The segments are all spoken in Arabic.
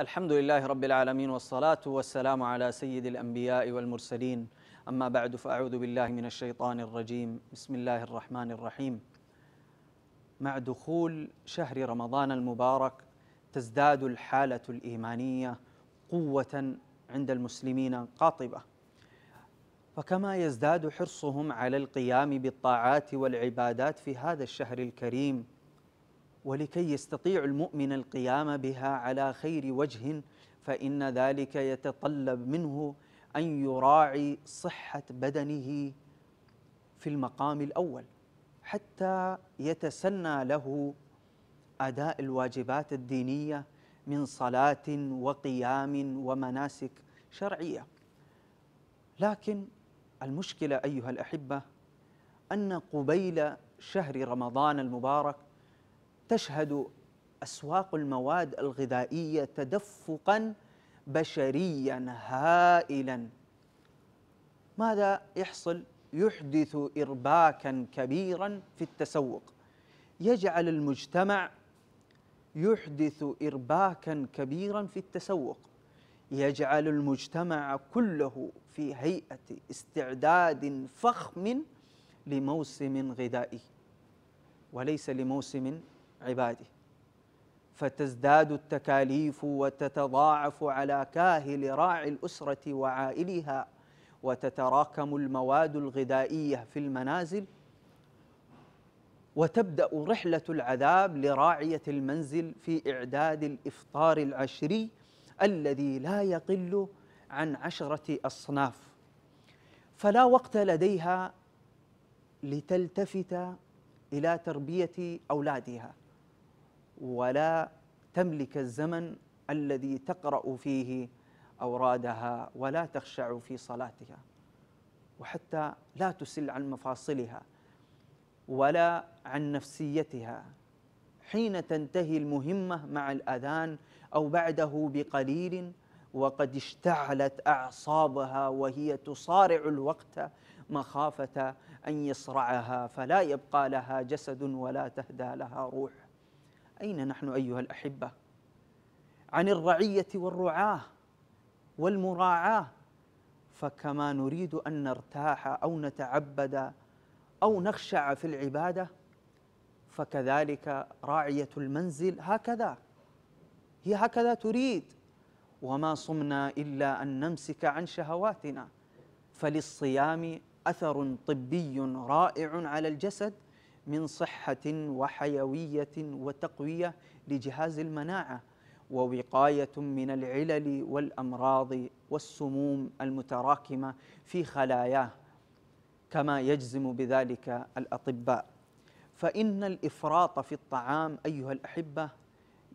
الحمد لله رب العالمين والصلاة والسلام على سيد الأنبياء والمرسلين أما بعد فأعوذ بالله من الشيطان الرجيم بسم الله الرحمن الرحيم مع دخول شهر رمضان المبارك تزداد الحالة الإيمانية قوة عند المسلمين قاطبة فكما يزداد حرصهم على القيام بالطاعات والعبادات في هذا الشهر الكريم ولكي يستطيع المؤمن القيام بها على خير وجه فإن ذلك يتطلب منه أن يراعي صحة بدنه في المقام الأول حتى يتسنى له أداء الواجبات الدينية من صلاة وقيام ومناسك شرعية لكن المشكلة أيها الأحبة أن قبيل شهر رمضان المبارك تشهد اسواق المواد الغذائيه تدفقا بشريا هائلا ماذا يحصل يحدث ارباكا كبيرا في التسوق يجعل المجتمع يحدث ارباكا كبيرا في التسوق يجعل المجتمع كله في هيئه استعداد فخم لموسم غذائي وليس لموسم عباده فتزداد التكاليف وتتضاعف على كاهل راعي الاسره وعائلها وتتراكم المواد الغذائيه في المنازل وتبدا رحله العذاب لراعيه المنزل في اعداد الافطار العشري الذي لا يقل عن عشره اصناف فلا وقت لديها لتلتفت الى تربيه اولادها ولا تملك الزمن الذي تقرا فيه اورادها ولا تخشع في صلاتها وحتى لا تسل عن مفاصلها ولا عن نفسيتها حين تنتهي المهمه مع الاذان او بعده بقليل وقد اشتعلت اعصابها وهي تصارع الوقت مخافه ان يصرعها فلا يبقى لها جسد ولا تهدى لها روح أين نحن أيها الأحبة عن الرعية والرعاة والمراعاة فكما نريد أن نرتاح أو نتعبد أو نخشع في العبادة فكذلك راعية المنزل هكذا هي هكذا تريد وما صمنا إلا أن نمسك عن شهواتنا فللصيام أثر طبي رائع على الجسد من صحة وحيوية وتقوية لجهاز المناعة ووقاية من العلل والأمراض والسموم المتراكمة في خلاياه كما يجزم بذلك الأطباء فإن الإفراط في الطعام أيها الأحبة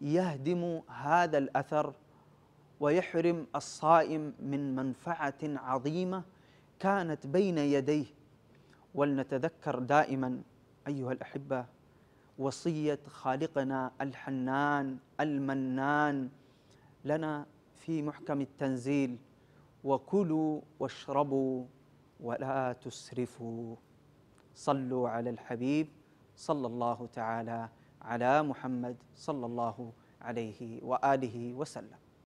يهدم هذا الأثر ويحرم الصائم من منفعة عظيمة كانت بين يديه ولنتذكر دائما أيها الأحبة وصية خالقنا الحنان المنان لنا في محكم التنزيل وكلوا واشربوا ولا تسرفوا صلوا على الحبيب صلى الله تعالى على محمد صلى الله عليه واله وسلم